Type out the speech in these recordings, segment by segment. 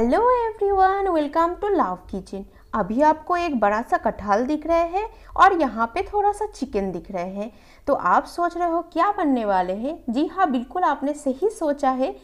hello everyone welcome to love kitchen अभी आपको एक बड़ा सा कटहल दिख रहा है और यहाँ पे थोड़ा सा चिकन दिख रहा है तो आप सोच रहे हो क्या बनने वाले हैं जी हाँ बिल्कुल आपने सही सोचा है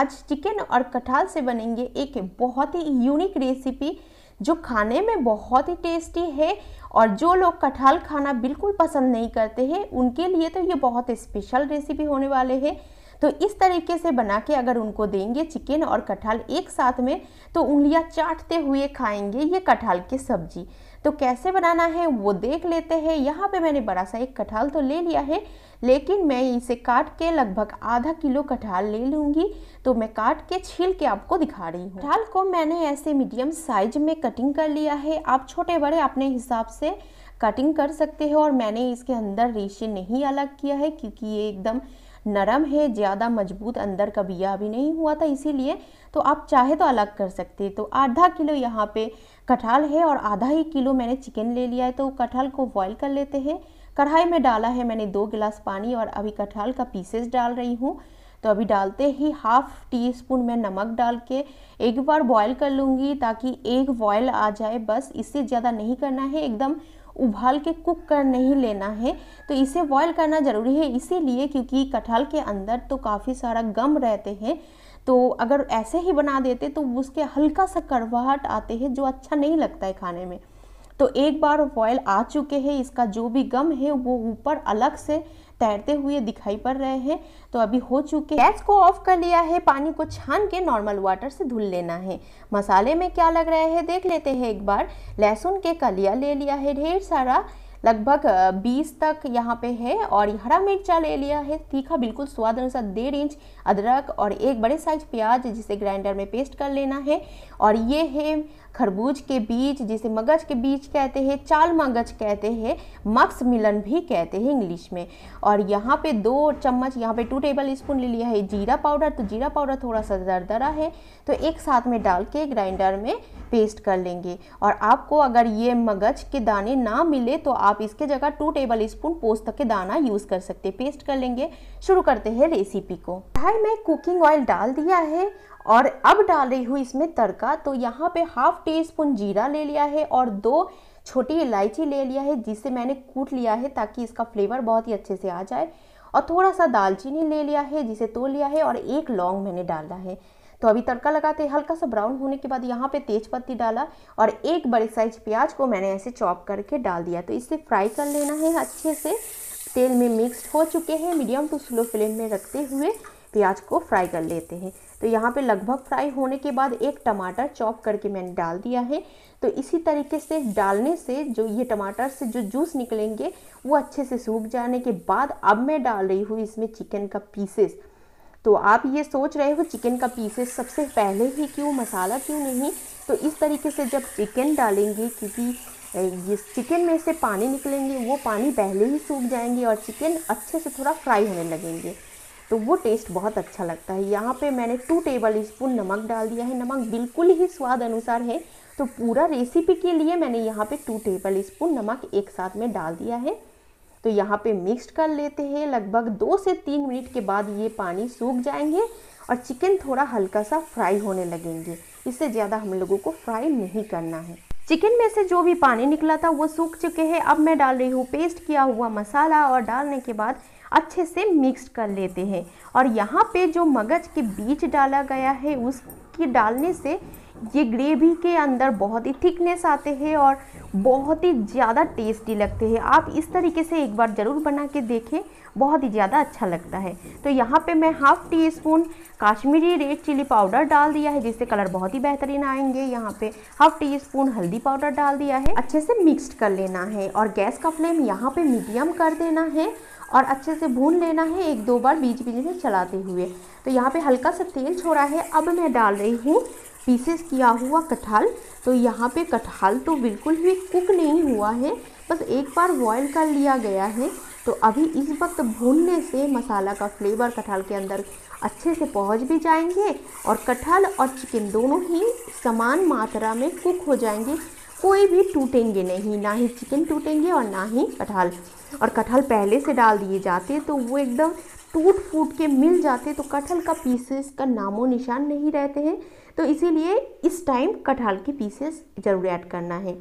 आज चिकन और कटहल से बनेंगे एक बहुत ही यूनिक रेसिपी जो खाने में बहुत ही टेस्टी है और जो लोग कटहल खाना बिल्कुल पसंद नहीं करते हैं उनके लिए तो ये बहुत स्पेशल रेसिपी होने वाले हैं तो इस तरीके से बना के अगर उनको देंगे चिकन और कटहल एक साथ में तो उंगलियां चाटते हुए खाएंगे ये कटहल की सब्जी तो कैसे बनाना है वो देख लेते हैं यहाँ पे मैंने बड़ा सा एक कटहल तो ले लिया है लेकिन मैं इसे काट के लगभग आधा किलो कटहल ले लूँगी तो मैं काट के छील के आपको दिखा रही हूँ कटहल को मैंने ऐसे मीडियम साइज में कटिंग कर लिया है आप छोटे बड़े अपने हिसाब से कटिंग कर सकते हो और मैंने इसके अंदर रेशे नहीं अलग किया है क्योंकि ये एकदम नरम है ज़्यादा मजबूत अंदर का बिया अभी नहीं हुआ था इसीलिए तो आप चाहे तो अलग कर सकते हैं तो आधा किलो यहाँ पे कटहल है और आधा ही किलो मैंने चिकन ले लिया है तो कटहल को बॉयल कर लेते हैं कढ़ाई में डाला है मैंने दो गिलास पानी और अभी कटहल का पीसेस डाल रही हूँ तो अभी डालते ही हाफ टी स्पून मैं नमक डाल के एक बार बॉयल कर लूँगी ताकि एक बॉयल आ जाए बस इससे ज़्यादा नहीं करना है एकदम उबाल के कुक कर नहीं लेना है तो इसे बॉयल करना ज़रूरी है इसीलिए क्योंकि कटहल के अंदर तो काफ़ी सारा गम रहते हैं तो अगर ऐसे ही बना देते तो उसके हल्का सा कड़वाहट आते हैं जो अच्छा नहीं लगता है खाने में तो एक बार बॉयल आ चुके हैं इसका जो भी गम है वो ऊपर अलग से तैरते हुए दिखाई पड़ रहे हैं तो अभी हो चुके गैस को ऑफ कर लिया है पानी को छान के नॉर्मल वाटर से धुल लेना है मसाले में क्या लग रहा है देख लेते हैं एक बार लहसुन के कलिया ले लिया है ढेर सारा लगभग 20 तक यहाँ पे है और हरा मिर्चा ले लिया है तीखा बिल्कुल स्वाद अनुसार डेढ़ इंच अदरक और एक बड़े साइज प्याज जिसे ग्राइंडर में पेस्ट कर लेना है और ये है खरबूज के बीज जिसे मगज के बीज कहते हैं चाल मगज कहते हैं मक्स मिलन भी कहते हैं इंग्लिश में और यहाँ पे दो चम्मच यहाँ पे टू टेबल स्पून ले लिया है जीरा पाउडर तो जीरा पाउडर थोड़ा सा दरदरा है तो एक साथ में डाल के ग्राइंडर में पेस्ट कर लेंगे और आपको अगर ये मगज के दाने ना मिले तो आप इसके जगह टू टेबल स्पून पोस्त के दाना यूज़ कर सकते पेस्ट कर लेंगे शुरू करते हैं रेसिपी को कढ़ाई में कुकिंग ऑयल डाल दिया है और अब डाल रही हूँ इसमें तड़का तो यहाँ पे हाफ टी स्पून जीरा ले लिया है और दो छोटी इलायची ले लिया है जिसे मैंने कूट लिया है ताकि इसका फ्लेवर बहुत ही अच्छे से आ जाए और थोड़ा सा दालचीनी ले लिया है जिसे तोड़ लिया है और एक लौंग मैंने डाला है तो अभी तड़का लगाते हल्का सा ब्राउन होने के बाद यहाँ पे तेज पत्ती डाला और एक बड़े साइज प्याज को मैंने ऐसे चॉप करके डाल दिया तो इसे फ्राई कर लेना है अच्छे से तेल में मिक्स हो चुके हैं मीडियम टू स्लो फ्लेम में रखते हुए प्याज को फ्राई कर लेते हैं तो यहाँ पे लगभग फ्राई होने के बाद एक टमाटर चॉप करके मैंने डाल दिया है तो इसी तरीके से डालने से जो ये टमाटर से जो जूस निकलेंगे वो अच्छे से सूख जाने के बाद अब मैं डाल रही हूँ इसमें चिकन का पीसेस तो आप ये सोच रहे हो चिकन का पीसेस सबसे पहले ही क्यों मसाला क्यों नहीं तो इस तरीके से जब चिकन डालेंगे क्योंकि ये चिकन में से पानी निकलेंगे वो पानी पहले ही सूख जाएंगे और चिकन अच्छे से थोड़ा फ्राई होने लगेंगे तो वो टेस्ट बहुत अच्छा लगता है यहाँ पे मैंने टू टेबल स्पून नमक डाल दिया है नमक बिल्कुल ही स्वाद अनुसार है तो पूरा रेसिपी के लिए मैंने यहाँ पे टू टेबल स्पून नमक एक साथ में डाल दिया है तो यहाँ पे मिक्स कर लेते हैं लगभग दो से तीन मिनट के बाद ये पानी सूख जाएंगे और चिकन थोड़ा हल्का सा फ्राई होने लगेंगे इससे ज़्यादा हम लोगों को फ्राई नहीं करना है चिकन में से जो भी पानी निकला था वो सूख चुके हैं अब मैं डाल रही हूँ पेस्ट किया हुआ मसाला और डालने के बाद अच्छे से मिक्स कर लेते हैं और यहाँ पे जो मगज के बीज डाला गया है उसकी डालने से ये ग्रेवी के अंदर बहुत ही थिकनेस आते हैं और बहुत ही ज़्यादा टेस्टी लगते हैं आप इस तरीके से एक बार ज़रूर बना के देखें बहुत ही ज़्यादा अच्छा लगता है तो यहाँ पे मैं half teaspoon Kashmiri red chilli powder डाल दिया है जिससे कलर बहुत ही बेहतरीन आएंगे यहाँ पे हाफ़ टी स्पून हल्दी पाउडर डाल दिया है अच्छे से मिक्सड कर लेना है और गैस का फ्लेम यहाँ पर मीडियम कर देना है और अच्छे से भून लेना है एक दो बार बीच बीच में चलाते हुए तो यहाँ पर हल्का सा तेल छोड़ा है अब मैं डाल रही हूँ पीसेस किया हुआ कटहल तो यहाँ पे कटहल तो बिल्कुल भी कुक नहीं हुआ है बस एक बार बॉयल कर लिया गया है तो अभी इस वक्त भूनने से मसाला का फ्लेवर कटहल के अंदर अच्छे से पहुँच भी जाएंगे और कटहल और चिकन दोनों ही समान मात्रा में कुक हो जाएंगे कोई भी टूटेंगे नहीं ना ही चिकन टूटेंगे और ना ही कटहल और कटहल पहले से डाल दिए जाते तो वो एकदम टूट फूट के मिल जाते तो कटहल का पीसेस का नामो निशान नहीं रहते हैं तो इसीलिए इस टाइम कटहल के पीसेस ज़रूर ऐड करना है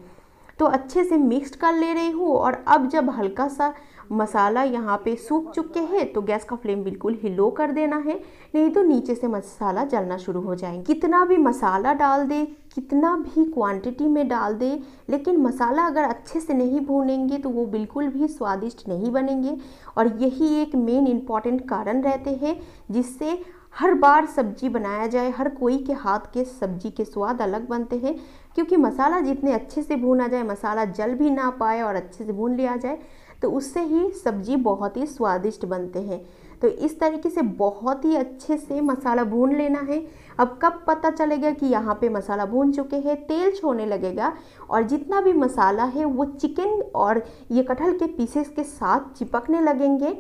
तो अच्छे से मिक्स कर ले रही हूँ और अब जब हल्का सा मसाला यहाँ पे सूख चुके हैं तो गैस का फ्लेम बिल्कुल ही लो कर देना है नहीं तो नीचे से मसाला जलना शुरू हो जाएंगे कितना भी मसाला डाल दे कितना भी क्वांटिटी में डाल दें लेकिन मसाला अगर अच्छे से नहीं भूनेंगे तो वो बिल्कुल भी स्वादिष्ट नहीं बनेंगे और यही एक मेन इम्पॉर्टेंट कारण रहते हैं जिससे हर बार सब्जी बनाया जाए हर कोई के हाथ के सब्जी के स्वाद अलग बनते हैं क्योंकि मसाला जितने अच्छे से भूना जाए मसाला जल भी ना पाए और अच्छे से भून लिया जाए तो उससे ही सब्जी बहुत ही स्वादिष्ट बनते हैं तो इस तरीके से बहुत ही अच्छे से मसाला भून लेना है अब कब पता चलेगा कि यहाँ पे मसाला भून चुके हैं तेल छोड़ने लगेगा और जितना भी मसाला है वो चिकन और ये कटहल के पीसेस के साथ चिपकने लगेंगे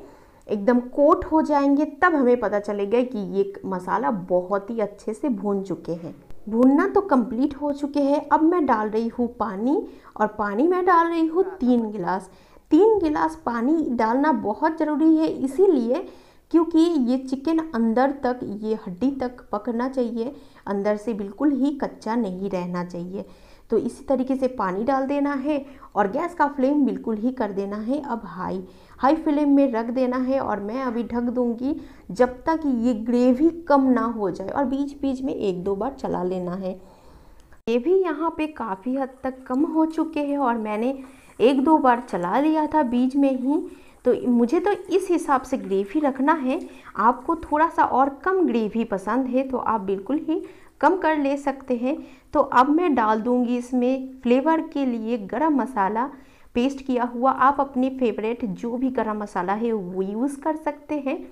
एकदम कोट हो जाएंगे तब हमें पता चलेगा कि ये मसाला बहुत ही अच्छे से भून चुके हैं भूनना तो कंप्लीट हो चुके हैं अब मैं डाल रही हूँ पानी और पानी मैं डाल रही हूँ तीन गिलास तीन गिलास पानी डालना बहुत ज़रूरी है इसीलिए क्योंकि ये चिकन अंदर तक ये हड्डी तक पकना चाहिए अंदर से बिल्कुल ही कच्चा नहीं रहना चाहिए तो इसी तरीके से पानी डाल देना है और गैस का फ्लेम बिल्कुल ही कर देना है अब हाई हाई फ्लेम में रख देना है और मैं अभी ढक दूंगी जब तक ये ग्रेवी कम ना हो जाए और बीच बीच में एक दो बार चला लेना है ये भी यहाँ पे काफ़ी हद तक कम हो चुके हैं और मैंने एक दो बार चला लिया था बीच में ही तो मुझे तो इस हिसाब से ग्रेवी रखना है आपको थोड़ा सा और कम ग्रेवी पसंद है तो आप बिल्कुल ही कम कर ले सकते हैं तो अब मैं डाल दूंगी इसमें फ्लेवर के लिए गरम मसाला पेस्ट किया हुआ आप अपनी फेवरेट जो भी गरम मसाला है वो यूज़ कर सकते हैं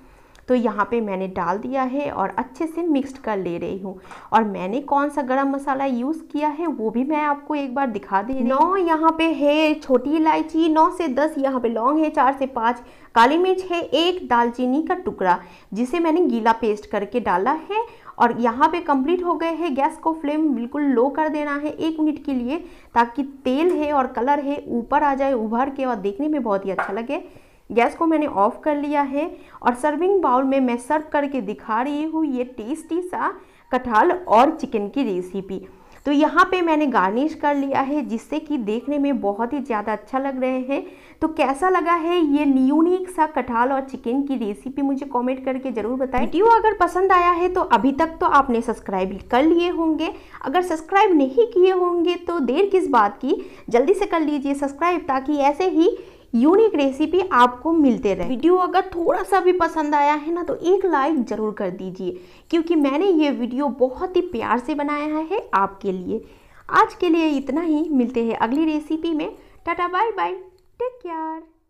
तो यहाँ पे मैंने डाल दिया है और अच्छे से मिक्स कर ले रही हूँ और मैंने कौन सा गरम मसाला यूज़ किया है वो भी मैं आपको एक बार दिखा दे रही नौ यहाँ पे है छोटी इलायची नौ से दस यहाँ पे लौंग है चार से पाँच काली मिर्च है एक दालचीनी का टुकड़ा जिसे मैंने गीला पेस्ट करके डाला है और यहाँ पे कंप्लीट हो गए हैं गैस को फ्लेम बिल्कुल लो कर देना है एक मिनट के लिए ताकि तेल है और कलर है ऊपर आ जाए उभर के और देखने में बहुत ही अच्छा लगे गैस को मैंने ऑफ कर लिया है और सर्विंग बाउल में मैं सर्व करके दिखा रही हूँ ये टेस्टी सा कटहल और चिकन की रेसिपी तो यहाँ पे मैंने गार्निश कर लिया है जिससे कि देखने में बहुत ही ज़्यादा अच्छा लग रहे हैं तो कैसा लगा है ये न्यूनिक सा कटहल और चिकन की रेसिपी मुझे कमेंट करके ज़रूर बताएं वीडियो अगर पसंद आया है तो अभी तक तो आपने सब्सक्राइब कर लिए होंगे अगर सब्सक्राइब नहीं किए होंगे तो देर किस बात की जल्दी से कर लीजिए सब्सक्राइब ताकि ऐसे ही यूनिक रेसिपी आपको मिलते रहे वीडियो अगर थोड़ा सा भी पसंद आया है ना तो एक लाइक ज़रूर कर दीजिए क्योंकि मैंने ये वीडियो बहुत ही प्यार से बनाया है आपके लिए आज के लिए इतना ही मिलते हैं अगली रेसिपी में tata bye bye take care